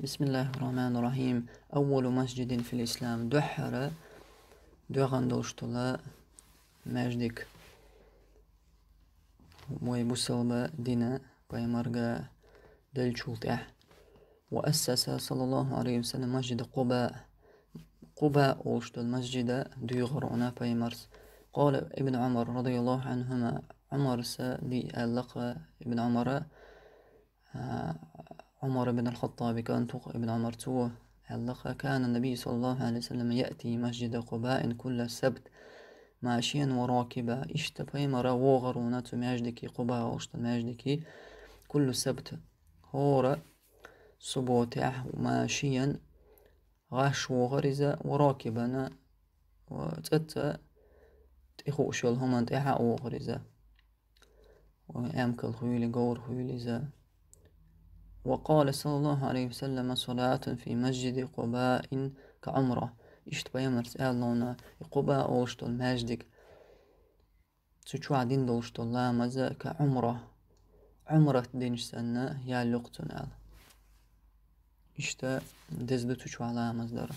بسم الله الرحمن الرحيم أول مسجد في الإسلام دحر دوغان دوشتلا مجدك موي سلبة دينا بيمرغا دلشوتح وأسس صلى الله عليه وسلم مسجد قباء قباء وشت المسجد ديغر أنا بيمرس قال ابن عمر رضي الله عنهما عمر سا دي ابن عمر عمر بن الخطاب كان تق ابن عمر تو كان النبي صلى الله عليه وسلم يأتي مسجد قباء كل سبت ماشيا وراكبا اشتبه مرا وغرونا ماجدكي قباء وشت ماجدكي كل سبت هورا سبوتع ماشيا غاش وغرزا وراكبا وتتا تخوش شلهم تحا وغرزا وامكل خيولي غور خيولي ذا وقال صلى الله عليه وسلم صلاة في مسجد قباء كعمرة إشت بيمر سأل لنا قباء أوشت المسجد سوچو عدين دوشت الله مزا كعمرة عمرة دينش سنة يا لقتنال إشت دزدو تشو على مزدره